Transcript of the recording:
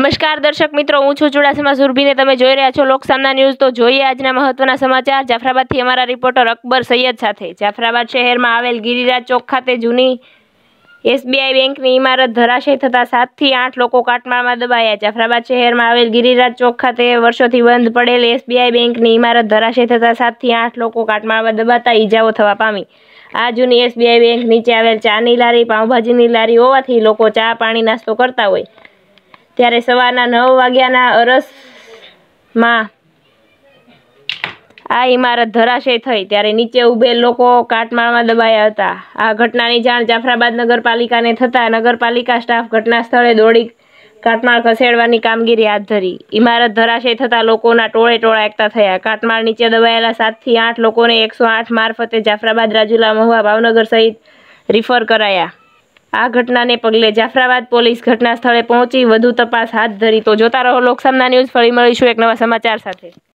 નમસ્કાર દર્શક મિત્રો હું છું ચુડાસમા સુરભીને તમે જોઈ રહ્યા છો લોકસામના ન્યૂઝ તો જોઈએ આજના મહત્વના સમાચાર જાફરાબાદથી અમારા રિપોર્ટર અકબર સૈયદ સાથે જાફરાબાદ શહેરમાં આવેલ ગિરિરાજ ચોક ખાતે જૂની એસબીઆઈ બેંકની ઇમારત ધરાશય થતાં સાતથી આઠ લોકો કાટમાળમાં દબાયા જાફરાબાદ શહેરમાં આવેલ ગિરિરાજ ચોક ખાતે વર્ષોથી બંધ પડેલ એસબીઆઈ બેંકની ઇમારત ધરાશય થતાં સાતથી આઠ લોકો કાટમાળમાં દબાતા ઈજાઓ થવા પામી આ જૂની એસબીઆઈ બેંક નીચે આવેલ ચાની લારી પાઉંભાજીની લારી હોવાથી લોકો ચા પાણી નાસ્તો કરતા હોય ત્યારે સવારના નવ વાગ્યાના અરસમાં આ ઇમારત ધરાશય થઈ ત્યારે નીચે ઉભેલ લોકો કાટમાળમાં દબાયા હતા આ ઘટનાની જાણ જાફરાબાદ નગરપાલિકાને થતાં નગરપાલિકા સ્ટાફ ઘટના સ્થળે દોડી કાટમાળ ખસેડવાની કામગીરી હાથ ધરી ઇમારત ધરાશય થતાં લોકોના ટોળે ટોળા એકતા થયા કાટમાળ નીચે દબાયેલા સાતથી આઠ લોકોને એકસો આઠ મારફતે જાફરાબાદ રાજુલા મહુવા ભાવનગર સહિત રિફર કરાયા આ ઘટનાને પગલે જાફરાબાદ પોલીસ ઘટના સ્થળે પહોંચી વધુ તપાસ હાથ ધરી તો જોતા રહો લોકસામના ન્યૂઝ ફરી મળીશું એક નવા સમાચાર સાથે